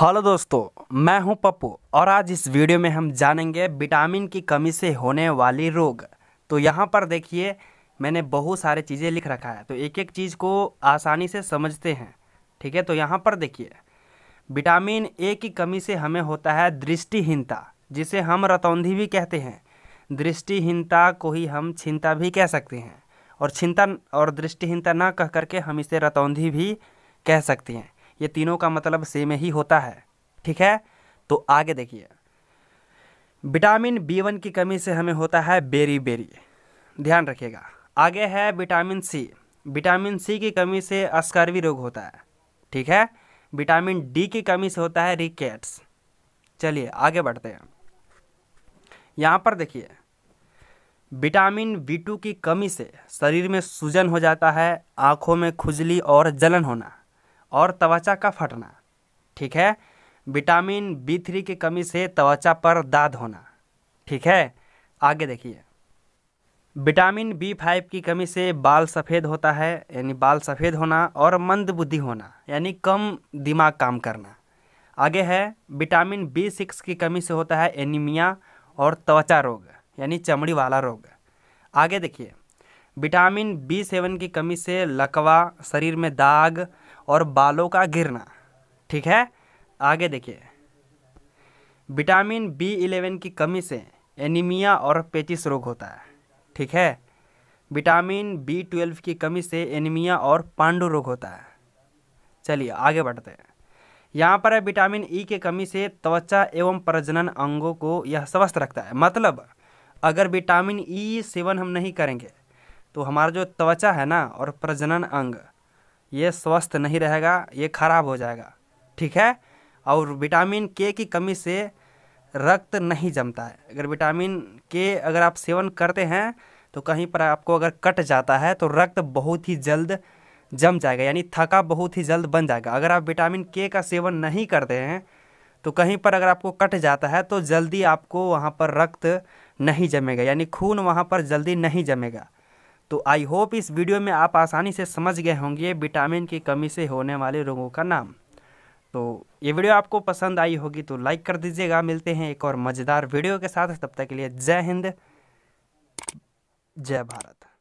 hello दोस्तों मैं हूं पप्पू और आज इस वीडियो में हम जानेंगे विटामिन की कमी से होने वाली रोग तो यहां पर देखिए मैंने बहुत सारे चीज़ें लिख रखा है तो एक एक चीज़ को आसानी से समझते हैं ठीक है तो यहां पर देखिए विटामिन ए की कमी से हमें होता है दृष्टिहीनता जिसे हम रतौंधी भी कहते हैं दृष्टिहीनता को ही हम छिंता भी कह सकते हैं और छिंता और दृष्टिहीनता ना कह करके हम इसे रतौंधी भी कह सकते हैं ये तीनों का मतलब सेम ही होता है ठीक है तो आगे देखिए विटामिन बी वन की कमी से हमें होता है बेरी बेरी ध्यान रखिएगा आगे है विटामिन सी विटामिन सी की कमी से अस्कर्वी रोग होता है ठीक है विटामिन डी की कमी से होता है रिकेट्स चलिए आगे बढ़ते हैं यहाँ पर देखिए विटामिन बी टू की कमी से शरीर में सूजन हो जाता है आँखों में खुजली और जलन होना और त्वचा का फटना ठीक है विटामिन बी थ्री की कमी से त्वचा पर दाद होना ठीक है आगे देखिए विटामिन बी फाइव की कमी से बाल सफ़ेद होता है यानी बाल सफ़ेद होना और मंद बुद्धि होना यानी कम दिमाग काम करना आगे है विटामिन बी सिक्स की कमी से होता है एनीमिया और त्वचा रोग यानी चमड़ी वाला रोग आगे देखिए विटामिन बी सेवन की कमी से लकवा शरीर में दाग और बालों का गिरना ठीक है आगे देखिए विटामिन बी इलेवन की कमी से एनीमिया और पेचिस रोग होता है ठीक है विटामिन बी ट्वेल्व की कमी से एनीमिया और पांडु रोग होता है चलिए आगे बढ़ते हैं यहाँ पर है विटामिन ई e की कमी से त्वचा एवं प्रजनन अंगों को यह स्वस्थ रखता है मतलब अगर विटामिन ई e सेवन हम नहीं करेंगे तो हमारा जो त्वचा है ना और प्रजनन अंग ये स्वस्थ नहीं रहेगा ये खराब हो जाएगा ठीक है और विटामिन के की कमी से रक्त नहीं जमता है अगर विटामिन के अगर आप सेवन करते हैं तो कहीं पर आपको अगर कट जाता है तो रक्त बहुत ही जल्द जम जाएगा यानी थका बहुत ही जल्द बन जाएगा अगर आप विटामिन के का सेवन नहीं करते हैं तो कहीं पर अगर आपको कट जाता है तो जल्दी आपको वहाँ पर रक्त नहीं जमेगा यानी खून वहाँ पर जल्दी नहीं जमेगा तो आई होप इस वीडियो में आप आसानी से समझ गए होंगे विटामिन की कमी से होने वाले रोगों का नाम तो ये वीडियो आपको पसंद आई होगी तो लाइक कर दीजिएगा मिलते हैं एक और मज़ेदार वीडियो के साथ तब तक के लिए जय हिंद जय भारत